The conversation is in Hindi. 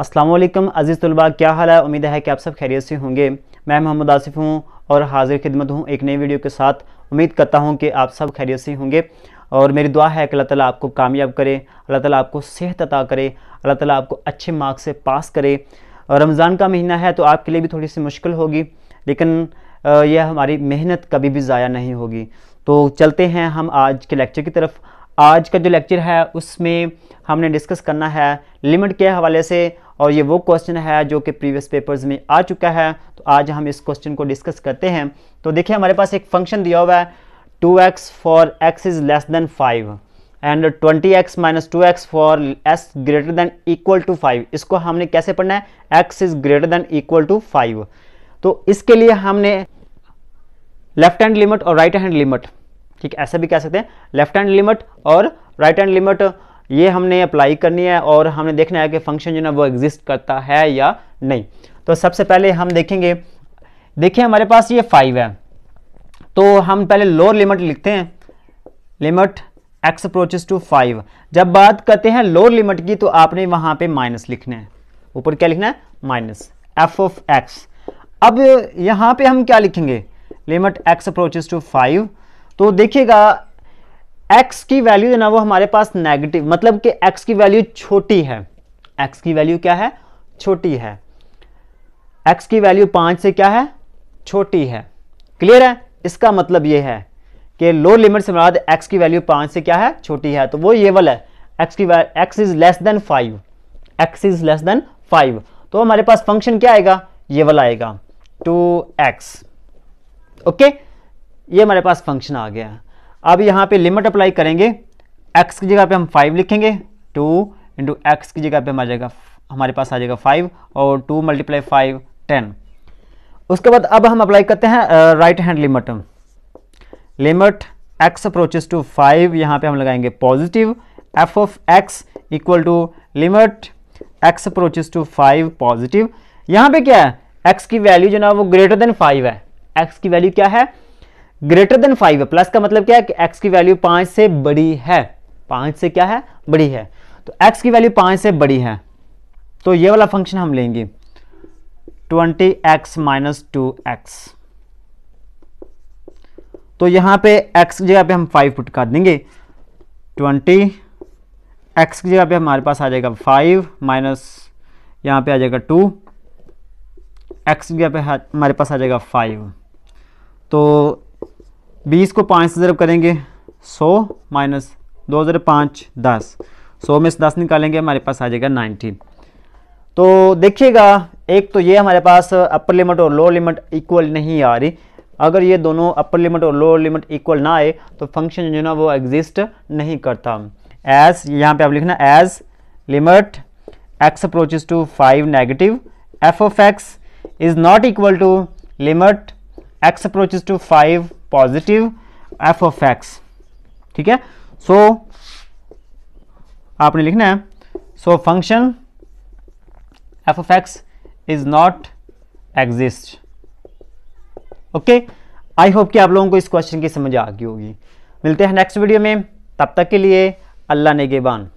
असलम अज़ीज़ तलबा क्या हाल है उम्मीद है कि आप सब खैरियत से होंगे मैं मोहम्मद आसिफ हूँ और हाजिर खिदमत हूँ एक नई वीडियो के साथ उम्मीद करता हूँ कि आप सब खैरियत से होंगे और मेरी दुआ है कि अल्लाह ताला आपको कामयाब करे अल्लाह ताला आपको सेहत अता करे अल्लाह ताला आपको अच्छे मार्क्स से पास करे और रमज़ान का महीना है तो आपके लिए भी थोड़ी सी मुश्किल होगी लेकिन यह हमारी मेहनत कभी भी ज़ाया नहीं होगी तो चलते हैं हम आज के लेक्चर की तरफ आज का जो लेक्चर है उसमें हमने डिस्कस करना है लिमिट के हवाले से और ये वो क्वेश्चन है जो कि प्रीवियस पेपर्स में आ चुका है तो आज हम इस क्वेश्चन को डिस्कस करते हैं तो देखिए हमारे पास एक फंक्शन दिया हुआ है two X for X is less than five and twenty X minus two X for S greater than equal to five इसको हमने कैसे पढ़ना है X is greater than equal to five तो इसके लिए हमने लेफ्ट हैंड लिमिट और राइट हैंड लिमिट ठीक ऐसा भी कह सकते हैं लेफ्ट हैंड लिमिट और राइट हैंड लिमिट ये हमने अप्लाई करनी है और हमने देखना है कि फंक्शन जो है वो एग्जिस्ट करता है या नहीं तो सबसे पहले हम देखेंगे देखिए हमारे पास ये फाइव है तो हम पहले लोअर लिमिट लिखते हैं limit X approaches to five जब बात करते हैं लोअर लिमिट की तो आपने वहां पे माइनस लिखना है ऊपर क्या लिखना है माइनस एफ ऑफ एक्स अब यहाँ पे हम क्या लिखेंगे limit X approaches to five तो देखिएगा एक्स की वैल्यू जो ना वो हमारे पास नेगेटिव मतलब कि एक्स की वैल्यू छोटी है एक्स की वैल्यू क्या है छोटी है एक्स की वैल्यू पांच से क्या है छोटी है क्लियर है इसका मतलब ये है कि लो लिमिट से मुराद एक्स की वैल्यू पांच से क्या है छोटी है तो वो ये वाला है एक्स की X is less than five X is less than five तो हमारे पास फंक्शन क्या आएगा ये वाला आएगा टू एक्स ओके ये हमारे पास फंक्शन आ गया है अब यहाँ पे लिमिट अप्लाई करेंगे एक्स की जगह पे हम फाइव लिखेंगे टू इंटू एक्स की जगह पे हम आ जाएगा हमारे पास आ जाएगा फाइव और टू मल्टीप्लाई फाइव टेन उसके बाद अब हम अप्लाई करते हैं right hand limit limit X approaches to five यहाँ पे हम लगाएंगे positive F of X equal to limit X approaches to five positive यहाँ पे क्या है एक्स की वैल्यू जो ना वो ग्रेटर देन फाइव है एक्स की वैल्यू क्या है ग्रेटर देन फाइव है प्लस का मतलब क्या है कि एक्स की वैल्यू पांच से बड़ी है पांच से क्या है बड़ी है तो एक्स की वैल्यू पांच से बड़ी है तो ये वाला फंक्शन हम लेंगे twenty X minus two X तो यहां पे एक्स की जगह पे हम फाइव पुट कर देंगे ट्वेंटी एक्स की जगह पे हमारे पास आ जाएगा फाइव माइनस यहां पे आ जाएगा टू एक्स की जगह पे हमारे पास आ जाएगा फाइव तो बीस को पाँच से ज़रब करेंगे सौ माइनस दो हज़ार पाँच दस सौ में से दस निकालेंगे हमारे पास आ जाएगा नाइनटीन तो देखिएगा एक तो ये हमारे पास अपर लिमिट और लोअर लिमिट इक्वल नहीं आ रही अगर ये दोनों अपर लिमिट और लोअर लिमिट इक्वल ना आए तो फंक्शन जो ना वो एग्जिस्ट नहीं करता एज यहाँ पे आप लिखना as limit X approaches to five negative F of X is not equal to limit X approaches to five positive F of X ठीक है सो so, आपने लिखना है so function F of X is not exist okay I hope कि आप लोगों को इस क्वेश्चन की समझ आ गई होगी मिलते हैं नेक्स्ट वीडियो में तब तक के लिए अल्लाह नेगेबान